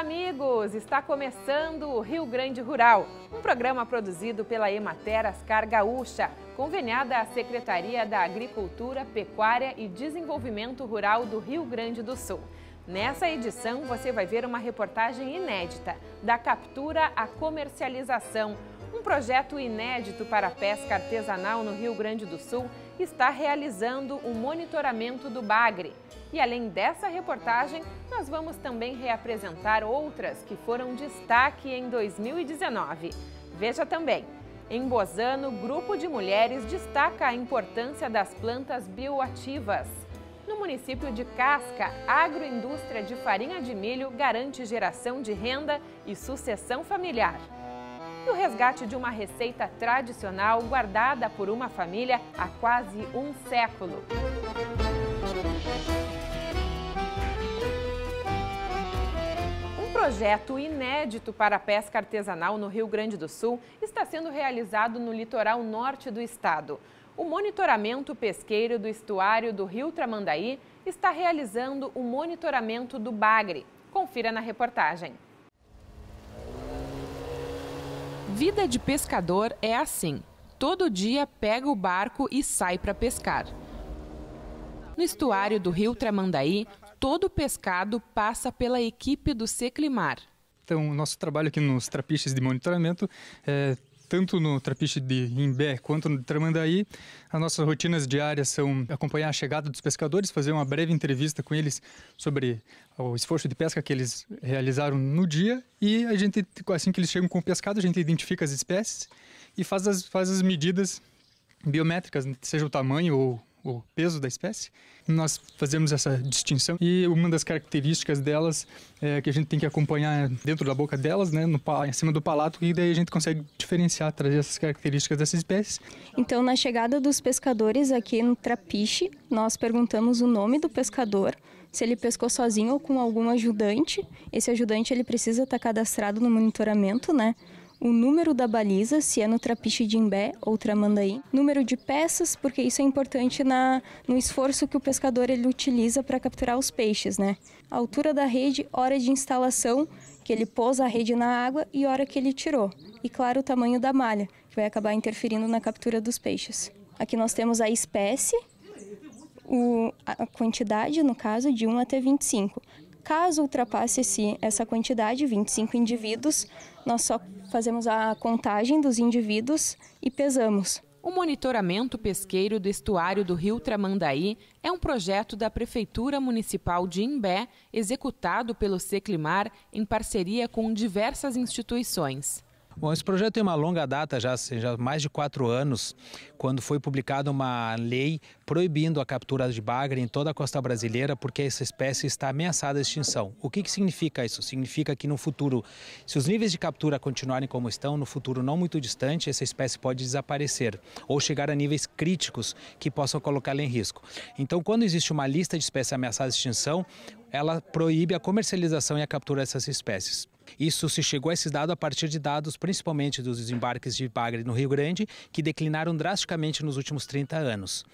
amigos! Está começando o Rio Grande Rural, um programa produzido pela Emater Ascar Gaúcha, conveniada à Secretaria da Agricultura, Pecuária e Desenvolvimento Rural do Rio Grande do Sul. Nessa edição, você vai ver uma reportagem inédita, da captura à comercialização, um projeto inédito para a pesca artesanal no Rio Grande do Sul está realizando o monitoramento do Bagre. E além dessa reportagem, nós vamos também reapresentar outras que foram destaque em 2019. Veja também. Em Bozano, grupo de mulheres destaca a importância das plantas bioativas. No município de Casca, agroindústria de farinha de milho garante geração de renda e sucessão familiar e o resgate de uma receita tradicional guardada por uma família há quase um século. projeto inédito para a pesca artesanal no Rio Grande do Sul está sendo realizado no litoral norte do estado. O monitoramento pesqueiro do estuário do Rio Tramandaí está realizando o monitoramento do bagre. Confira na reportagem. Vida de pescador é assim. Todo dia pega o barco e sai para pescar. No estuário do rio Tramandaí, todo pescado passa pela equipe do Seclimar. Então, o nosso trabalho aqui nos trapiches de monitoramento é tanto no trapiche de Imbé quanto no Tramandaí, as nossas rotinas diárias são acompanhar a chegada dos pescadores, fazer uma breve entrevista com eles sobre o esforço de pesca que eles realizaram no dia e a gente, assim que eles chegam com o pescado, a gente identifica as espécies e faz as, faz as medidas biométricas, seja o tamanho ou o peso da espécie. Nós fazemos essa distinção e uma das características delas é que a gente tem que acompanhar dentro da boca delas, né, no, em cima do palato, e daí a gente consegue diferenciar, trazer essas características dessas espécies. Então, na chegada dos pescadores aqui no Trapiche, nós perguntamos o nome do pescador, se ele pescou sozinho ou com algum ajudante. Esse ajudante ele precisa estar cadastrado no monitoramento, né? o número da baliza, se é no trapiche de imbé ou tramandaí, número de peças, porque isso é importante na, no esforço que o pescador ele utiliza para capturar os peixes, né? A altura da rede, hora de instalação, que ele pôs a rede na água e hora que ele tirou. E claro, o tamanho da malha, que vai acabar interferindo na captura dos peixes. Aqui nós temos a espécie, o, a quantidade, no caso, de 1 até 25. Caso ultrapasse esse, essa quantidade, 25 indivíduos, nós só fazemos a contagem dos indivíduos e pesamos. O monitoramento pesqueiro do estuário do Rio Tramandaí é um projeto da Prefeitura Municipal de Imbé, executado pelo Seclimar em parceria com diversas instituições. Bom, esse projeto tem uma longa data, já, assim, já mais de quatro anos, quando foi publicada uma lei proibindo a captura de bagre em toda a costa brasileira, porque essa espécie está ameaçada de extinção. O que, que significa isso? Significa que no futuro, se os níveis de captura continuarem como estão, no futuro não muito distante, essa espécie pode desaparecer ou chegar a níveis críticos que possam colocá-la em risco. Então, quando existe uma lista de espécies ameaçadas de extinção, ela proíbe a comercialização e a captura dessas espécies. Isso se chegou a esse dado a partir de dados principalmente dos desembarques de bagre no Rio Grande, que declinaram drasticamente nos últimos 30 anos.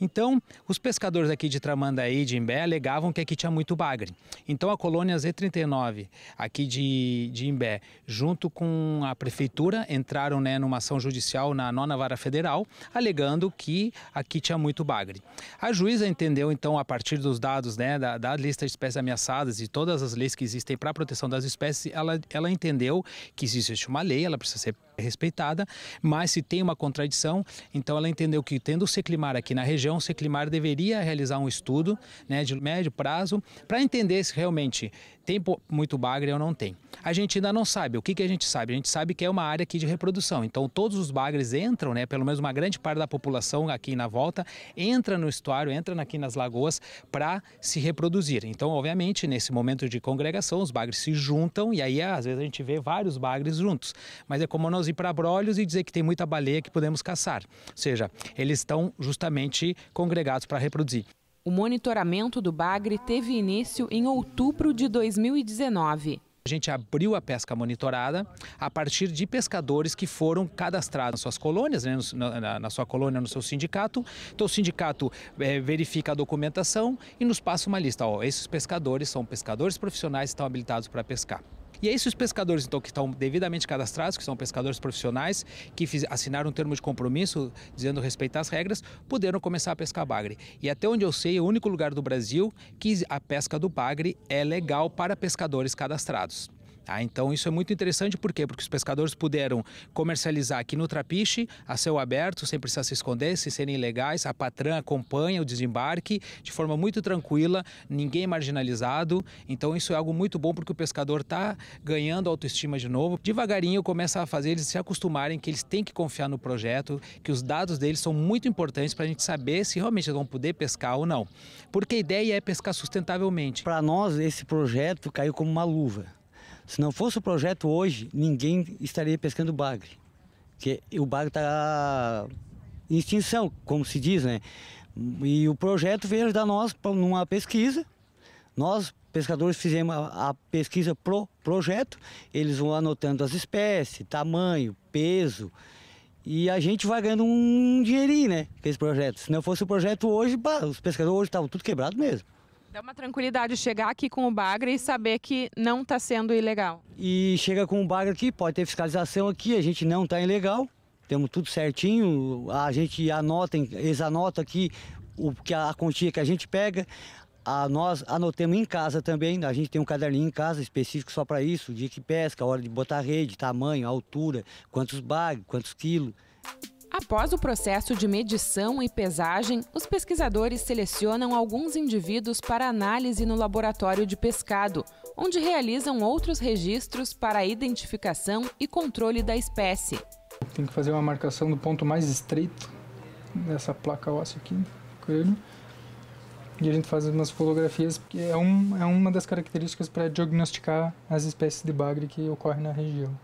Então, os pescadores aqui de Tramandaí e de Imbé alegavam que aqui tinha muito bagre. Então, a colônia Z39 aqui de, de Imbé, junto com a prefeitura, entraram né, numa ação judicial na nona vara federal, alegando que aqui tinha muito bagre. A juíza entendeu, então, a partir dos dados né, da, da lista de espécies ameaçadas e todas as leis que existem para a proteção das espécies, ela, ela entendeu que se existe uma lei, ela precisa ser respeitada, mas se tem uma contradição, então ela entendeu que tendo o Seclimar aqui na região, o Seclimar deveria realizar um estudo né, de médio prazo para entender se realmente tem muito bagre ou não tem. A gente ainda não sabe. O que, que a gente sabe? A gente sabe que é uma área aqui de reprodução. Então todos os bagres entram, né, pelo menos uma grande parte da população aqui na volta, entra no estuário, entra aqui nas lagoas para se reproduzir. Então, obviamente, nesse momento de congregação, os bagres se juntam e aí às vezes a gente vê vários bagres juntos. Mas é como nós ir para Brolhos e dizer que tem muita baleia que podemos caçar. Ou seja, eles estão justamente congregados para reproduzir. O monitoramento do bagre teve início em outubro de 2019. A gente abriu a pesca monitorada a partir de pescadores que foram cadastrados nas suas colônias, né, na, na, sua colônia, no seu sindicato. Então, o sindicato é, verifica a documentação e nos passa uma lista. Ó, esses pescadores são pescadores profissionais que estão habilitados para pescar. E aí, é se os pescadores, então, que estão devidamente cadastrados, que são pescadores profissionais, que assinaram um termo de compromisso dizendo respeitar as regras, puderam começar a pescar bagre. E até onde eu sei, é o único lugar do Brasil que a pesca do bagre é legal para pescadores cadastrados. Tá? Então isso é muito interessante, por quê? Porque os pescadores puderam comercializar aqui no Trapiche, a céu aberto, sem precisar se esconder, se serem legais, a Patran acompanha o desembarque de forma muito tranquila, ninguém marginalizado. Então isso é algo muito bom porque o pescador está ganhando autoestima de novo. Devagarinho começa a fazer eles se acostumarem que eles têm que confiar no projeto, que os dados deles são muito importantes para a gente saber se realmente vão poder pescar ou não. Porque a ideia é pescar sustentavelmente. Para nós, esse projeto caiu como uma luva se não fosse o projeto hoje, ninguém estaria pescando bagre. Porque o bagre está em extinção, como se diz, né? E o projeto veio ajudar nós numa pesquisa. Nós, pescadores, fizemos a, pesquisa pro projeto. Eles vão anotando as espécies, tamanho, peso. E a gente vai ganhando um dinheirinho, né? Com esse projeto. Se não fosse o projeto hoje, bah, os pescadores hoje estavam tudo quebrado mesmo. Dá uma tranquilidade chegar aqui com o Bagre e saber que não está sendo ilegal. E chega com o Bagre aqui, pode ter fiscalização aqui, a gente não está ilegal, temos tudo certinho, a gente anota, eles anotam aqui o, que a, quantia que a gente pega, a, nós anotamos em casa também, a gente tem um caderninho em casa específico só para isso, dia que pesca, hora de botar rede, tamanho, altura, quantos bagres, quantos quilos. Após o processo de medição e pesagem, os pesquisadores selecionam alguns indivíduos para análise no laboratório de pescado, onde realizam outros registros para identificação e controle da espécie. Tem que fazer uma marcação do ponto mais estreito dessa placa óssea aqui, crânio. E a gente faz umas fotografias, porque é, um, é uma das características para diagnosticar as espécies de bagre que ocorrem na região.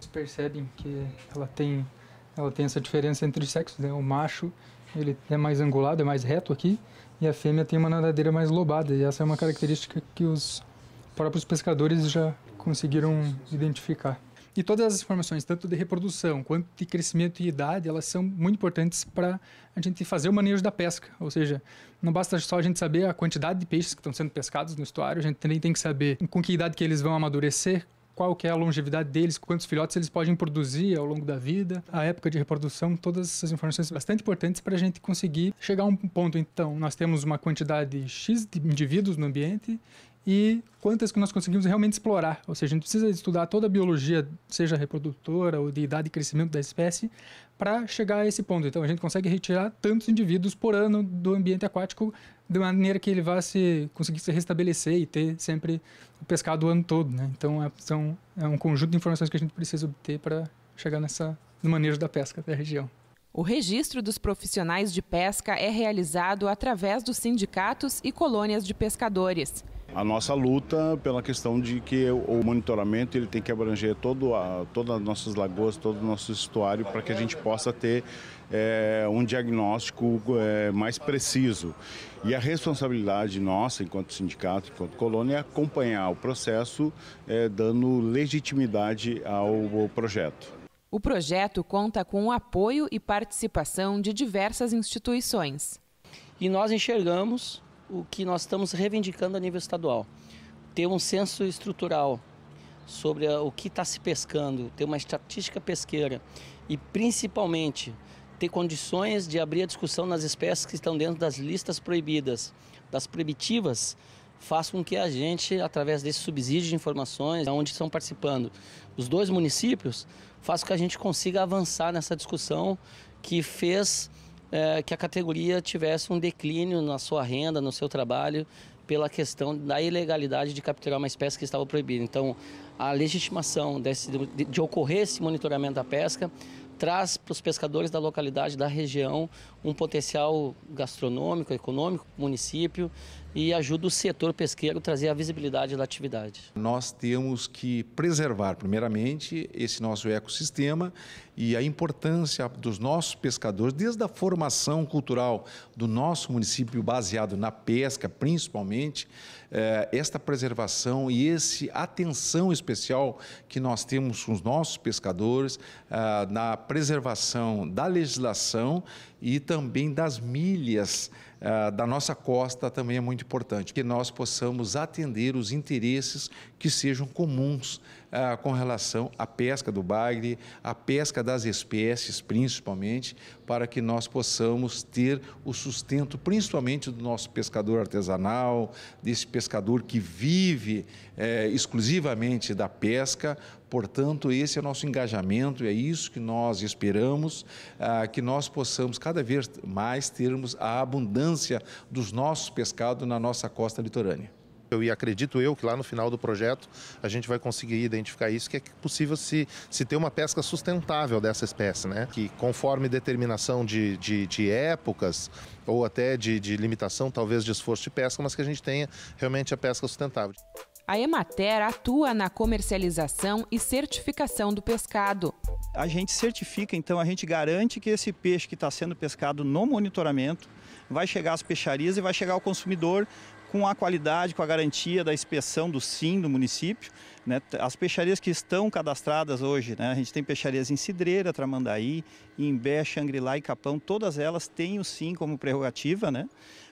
Vocês percebem que ela tem ela tem essa diferença entre os sexos, né? O macho, ele é mais angulado, é mais reto aqui, e a fêmea tem uma nadadeira mais lobada, e essa é uma característica que os próprios pescadores já conseguiram identificar. E todas as informações, tanto de reprodução quanto de crescimento e idade, elas são muito importantes para a gente fazer o manejo da pesca. Ou seja, não basta só a gente saber a quantidade de peixes que estão sendo pescados no estuário, a gente também tem que saber com que idade que eles vão amadurecer, qual que é a longevidade deles, quantos filhotes eles podem produzir ao longo da vida, a época de reprodução, todas essas informações bastante importantes para a gente conseguir chegar a um ponto. Então, nós temos uma quantidade X de indivíduos no ambiente e quantas que nós conseguimos realmente explorar. Ou seja, a gente precisa estudar toda a biologia, seja reprodutora ou de idade e crescimento da espécie, para chegar a esse ponto. Então, a gente consegue retirar tantos indivíduos por ano do ambiente aquático de maneira que ele vá se conseguir se restabelecer e ter sempre o pescado o ano todo. Né? Então, é, são, é um conjunto de informações que a gente precisa obter para chegar nessa, no manejo da pesca da região. O registro dos profissionais de pesca é realizado através dos sindicatos e colônias de pescadores. A nossa luta pela questão de que o monitoramento ele tem que abranger todo a, todas as nossas lagoas, todo o nosso estuário, para que a gente possa ter é, um diagnóstico é, mais preciso. E a responsabilidade nossa, enquanto sindicato, enquanto colônia, é acompanhar o processo, é, dando legitimidade ao, ao projeto. O projeto conta com o apoio e participação de diversas instituições. E nós enxergamos o que nós estamos reivindicando a nível estadual. Ter um censo estrutural sobre ah, o que está se pescando, ter uma estatística pesqueira e, principalmente, ter condições de abrir a discussão nas espécies que estão dentro das listas proibidas, das proibitivas, faz com que a gente, através desse subsídio de informações, onde estão participando os dois municípios, faz com que a gente consiga avançar nessa discussão que fez é, que a categoria tivesse um declínio na sua renda, no seu trabalho, pela questão da ilegalidade de capturar uma espécie que estava proibida. Então, a legitimação desse, de, de, ocorrer esse monitoramento da pesca traz para os pescadores da localidade, da região, um potencial gastronômico, econômico, município e ajuda o setor pesqueiro a trazer a visibilidade da atividade. Nós temos que preservar, primeiramente, esse nosso ecossistema e a importância dos nossos pescadores, desde a formação cultural do nosso município, baseado na pesca, principalmente, eh, esta preservação e essa atenção especial que nós temos com os nossos pescadores ah, na preservação da legislação e também das milhas uh, da nossa costa também é muito importante, que nós possamos atender os interesses que sejam comuns ah, com relação à pesca do bagre, à pesca das espécies, principalmente, para que nós possamos ter o sustento, principalmente do nosso pescador artesanal, desse pescador que vive eh, exclusivamente da pesca. Portanto, esse é o nosso engajamento, é isso que nós esperamos, ah, que nós possamos cada vez mais termos a abundância dos nossos pescados na nossa costa litorânea. Eu e acredito eu que lá no final do projeto a gente vai conseguir identificar isso, é que é possível se, se ter uma pesca sustentável dessa espécie, né? Que conforme determinação de, de, de épocas ou até de, de limitação talvez de esforço de pesca, mas que a gente tenha realmente a pesca sustentável. A Emater atua na comercialização e certificação do pescado. A gente certifica, então, a gente garante que esse peixe que está sendo pescado no monitoramento vai chegar às peixarias e vai chegar ao consumidor com a qualidade, com a garantia da inspeção do SIM do município. Né? As peixarias que estão cadastradas hoje, né? a gente tem peixarias em Cidreira, Tramandaí, Imbé, Xangri-Lá e Capão, todas elas têm o SIM como prerrogativa, né?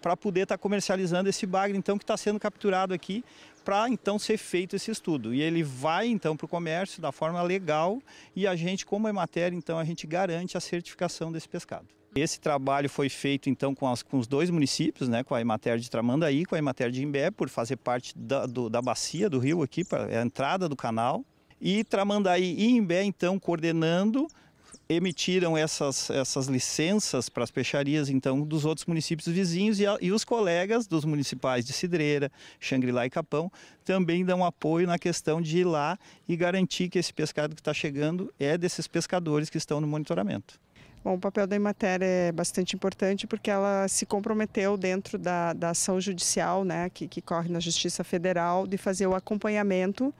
para poder estar tá comercializando esse bagre, então, que está sendo capturado aqui, para então ser feito esse estudo. E ele vai então para o comércio da forma legal e a gente, como é matéria, então a gente garante a certificação desse pescado. Esse trabalho foi feito então com, as, com os dois municípios, né, com a Emater de Tramandaí e com a Emater de Imbé, por fazer parte da, do, da bacia do rio aqui, pra, é a entrada do canal. E Tramandaí e Imbé então coordenando emitiram essas, essas licenças para as peixarias, então, dos outros municípios vizinhos e, a, e os colegas dos municipais de Cidreira, Xangri-Lá e Capão também dão apoio na questão de ir lá e garantir que esse pescado que está chegando é desses pescadores que estão no monitoramento. Bom, o papel da Imater é bastante importante porque ela se comprometeu dentro da, da ação judicial, né, que, que corre na Justiça Federal, de fazer o acompanhamento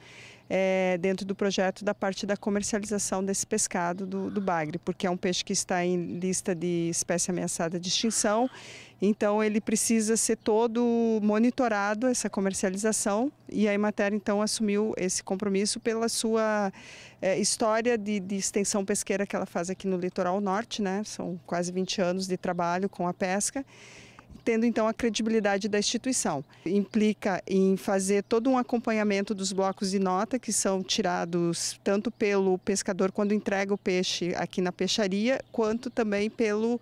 é, dentro do projeto da parte da comercialização desse pescado do, do bagre, porque é um peixe que está em lista de espécie ameaçada de extinção, então ele precisa ser todo monitorado, essa comercialização, e a Emater então assumiu esse compromisso pela sua é, história de, de extensão pesqueira que ela faz aqui no litoral norte, né? são quase 20 anos de trabalho com a pesca, tendo então a credibilidade da instituição. Implica em fazer todo um acompanhamento dos blocos de nota que são tirados tanto pelo pescador quando entrega o peixe aqui na peixaria, quanto também pelo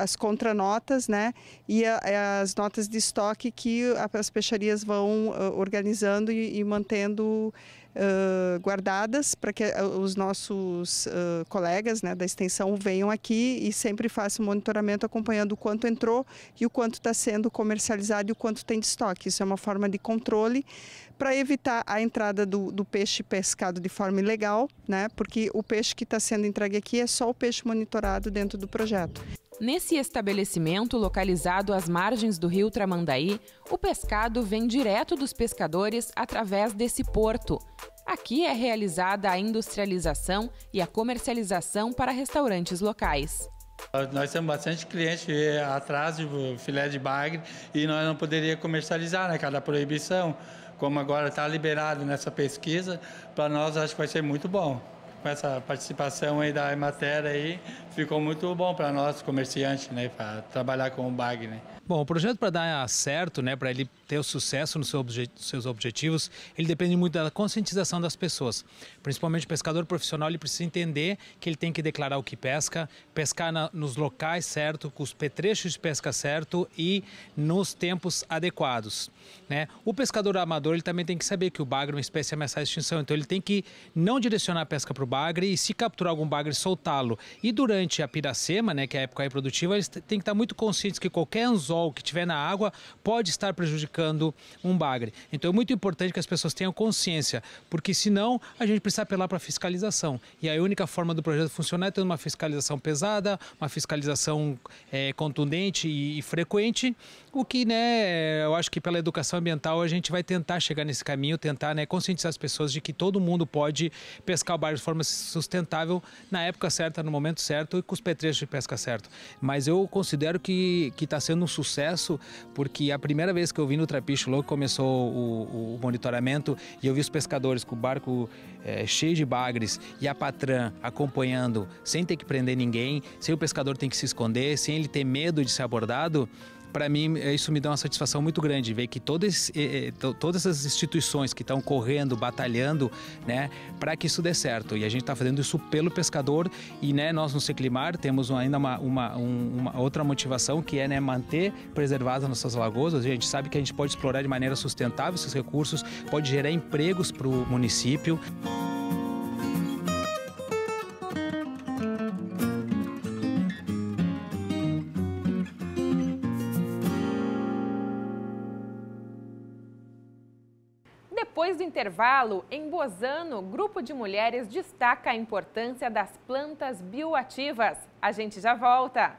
as contranotas, né, e a, as notas de estoque que as peixarias vão ah, organizando e, e mantendo guardadas para que os nossos uh, colegas né, da extensão venham aqui e sempre façam monitoramento acompanhando o quanto entrou e o quanto está sendo comercializado e o quanto tem de estoque. Isso é uma forma de controle para evitar a entrada do, do, peixe pescado de forma ilegal, né, porque o peixe que está sendo entregue aqui é só o peixe monitorado dentro do projeto. Nesse estabelecimento, localizado às margens do rio Tramandaí, o pescado vem direto dos pescadores através desse porto. Aqui é realizada a industrialização e a comercialização para restaurantes locais. Nós temos bastante cliente é, atrás de filé de bagre e nós não poderíamos comercializar, né? proibição, como agora está liberado nessa pesquisa, para nós acho que vai ser muito bom com essa participação aí da Emater aí, ficou muito bom para nós comerciantes, né, para trabalhar com o bag, né. Bom, o projeto para dar certo, né, para ele ter o sucesso nos seu obje seus objetivos, ele depende muito da conscientização das pessoas. Principalmente o pescador profissional, ele precisa entender que ele tem que declarar o que pesca, pescar na, nos locais certos, com os petrechos de pesca certo e nos tempos adequados. Né? O pescador amador, ele também tem que saber que o bagre é uma espécie ameaçada de extinção, então ele tem que não direcionar a pesca para o bagre e se capturar algum bagre, soltá-lo. E durante a piracema, né, que é a época reprodutiva, ele tem que estar muito consciente que qualquer anzol que tiver na água pode estar prejudicando um bagre. Então é muito importante que as pessoas tenham consciência, porque senão a gente precisa apelar para fiscalização. E a única forma do projeto funcionar é tendo uma fiscalização pesada, uma fiscalização é, contundente e, e, frequente, o que, né, eu acho que pela educação ambiental a gente vai tentar chegar nesse caminho, tentar né, conscientizar as pessoas de que todo mundo pode pescar o bagre de forma sustentável, na época certa, no momento certo e com os petrechos de pesca certo. Mas eu considero que está sendo um sucesso, porque a primeira vez que eu vi no Trapiche, logo começou o, o, monitoramento e eu vi os pescadores com o barco é, cheio de bagres e a patran acompanhando, sem ter que prender ninguém, sem o pescador ter que se esconder, sem ele ter medo de ser abordado, para mim é, isso me dá uma satisfação muito grande ver que todas todas essas instituições que estão correndo batalhando né para que isso dê certo e a gente está fazendo isso pelo pescador e né nós no Seclimar temos ainda uma, uma, uma outra motivação que é né, manter preservadas nossas lagoas a gente sabe que a gente pode explorar de maneira sustentável esses recursos pode gerar empregos para o município intervalo, em Bozano, grupo de mulheres destaca a importância das plantas bioativas. A gente já volta.